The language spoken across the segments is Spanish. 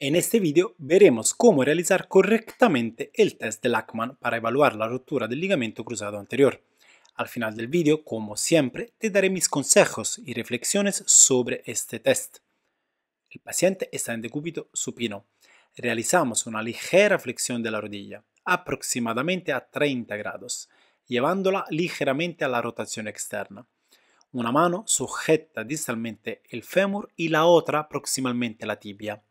En este video veremos cómo realizar correctamente el test de Lachman para evaluar la rotura del ligamento cruzado anterior. Al final del video, como siempre, te daré mis consejos y reflexiones sobre este test. El paciente está en decúbito supino. Realizamos una ligera flexión de la rodilla, aproximadamente a 30 grados, llevándola ligeramente a la rotación externa. Una mano sujeta distalmente el fémur y la otra proximalmente la tibia.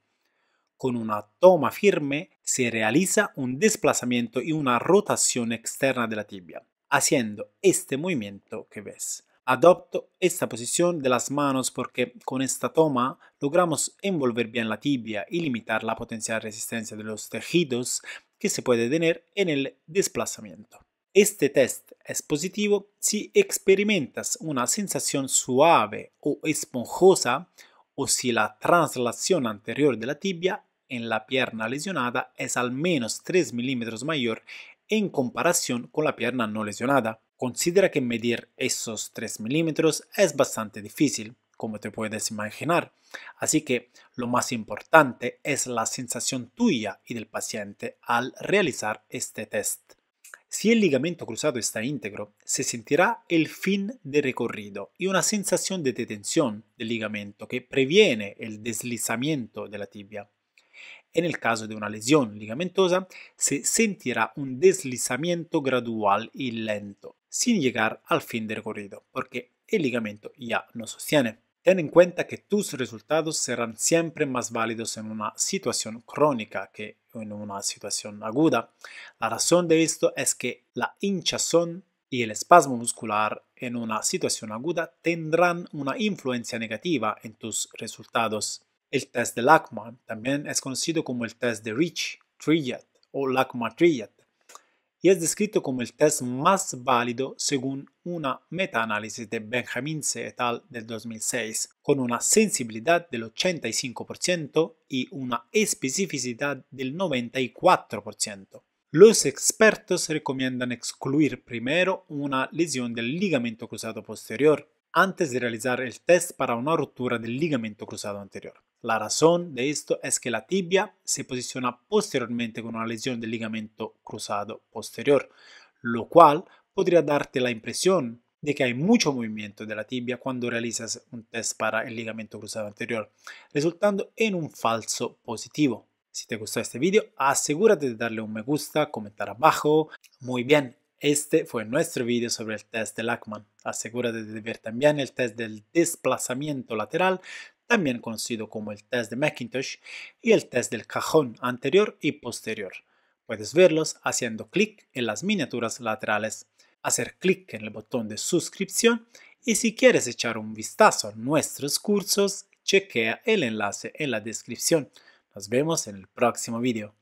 Con una toma firme se realiza un desplazamiento y una rotación externa de la tibia, haciendo este movimiento que ves. Adopto esta posición de las manos porque con esta toma logramos envolver bien la tibia y limitar la potencial resistencia de los tejidos que se puede tener en el desplazamiento. Este test es positivo si experimentas una sensación suave o esponjosa o si la traslación anterior de la tibia en la pierna lesionada es al menos 3 milímetros mayor en comparación con la pierna no lesionada. Considera que medir esos 3 milímetros es bastante difícil, como te puedes imaginar. Así que lo más importante es la sensación tuya y del paciente al realizar este test. Se il ligamento cruzado está íntegro, se sentirá el fin del recorrido y una sensación de detención del ligamento que previene el deslizamiento de la tibia. En el caso de una lesión ligamentosa, se sentirá un deslizamiento gradual y lento, sin llegar al fin del recorrido, porque el ligamento ya no sostiene. Ten en cuenta que tus resultados serán siempre más válidos en una situación crónica que en una situación aguda. La razón de esto es que la hinchazón y el espasmo muscular en una situación aguda tendrán una influencia negativa en tus resultados. El test de Lachman también es conocido como el test de Rich, Triad o Lachman-Triad y es descrito como el test más válido según una metaanálisis de Benjamin C. et al. del 2006, con una sensibilidad del 85% y una especificidad del 94%. Los expertos recomiendan excluir primero una lesión del ligamento cruzado posterior antes de realizar el test para una ruptura del ligamento cruzado anterior. La razón de esto es que la tibia se posiciona posteriormente con una lesión del ligamento cruzado posterior, lo cual podría darte la impresión de que hay mucho movimiento de la tibia cuando realizas un test para el ligamento cruzado anterior, resultando en un falso positivo. Si te gustó este video, asegúrate de darle un me gusta, comentar abajo. Muy bien, este fue nuestro video sobre el test de Lachman. Asegúrate de ver también el test del desplazamiento lateral, también conocido como el test de Macintosh y el test del cajón anterior y posterior. Puedes verlos haciendo clic en las miniaturas laterales, hacer clic en el botón de suscripción y si quieres echar un vistazo a nuestros cursos, chequea el enlace en la descripción. Nos vemos en el próximo video.